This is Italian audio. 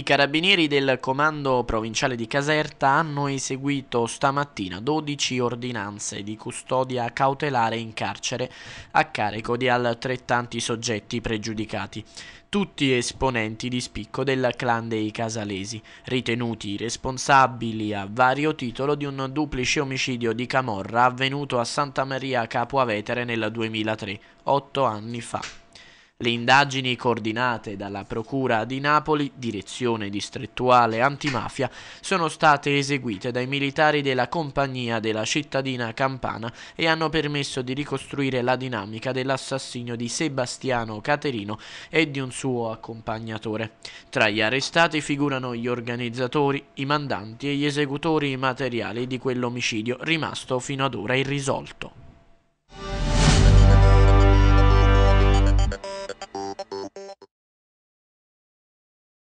I carabinieri del comando provinciale di Caserta hanno eseguito stamattina 12 ordinanze di custodia cautelare in carcere a carico di altrettanti soggetti pregiudicati, tutti esponenti di spicco del clan dei Casalesi, ritenuti responsabili a vario titolo di un duplice omicidio di Camorra avvenuto a Santa Maria Capua Vetere nel 2003, otto anni fa. Le indagini coordinate dalla Procura di Napoli, direzione distrettuale antimafia, sono state eseguite dai militari della compagnia della cittadina campana e hanno permesso di ricostruire la dinamica dell'assassinio di Sebastiano Caterino e di un suo accompagnatore. Tra gli arrestati figurano gli organizzatori, i mandanti e gli esecutori materiali di quell'omicidio rimasto fino ad ora irrisolto.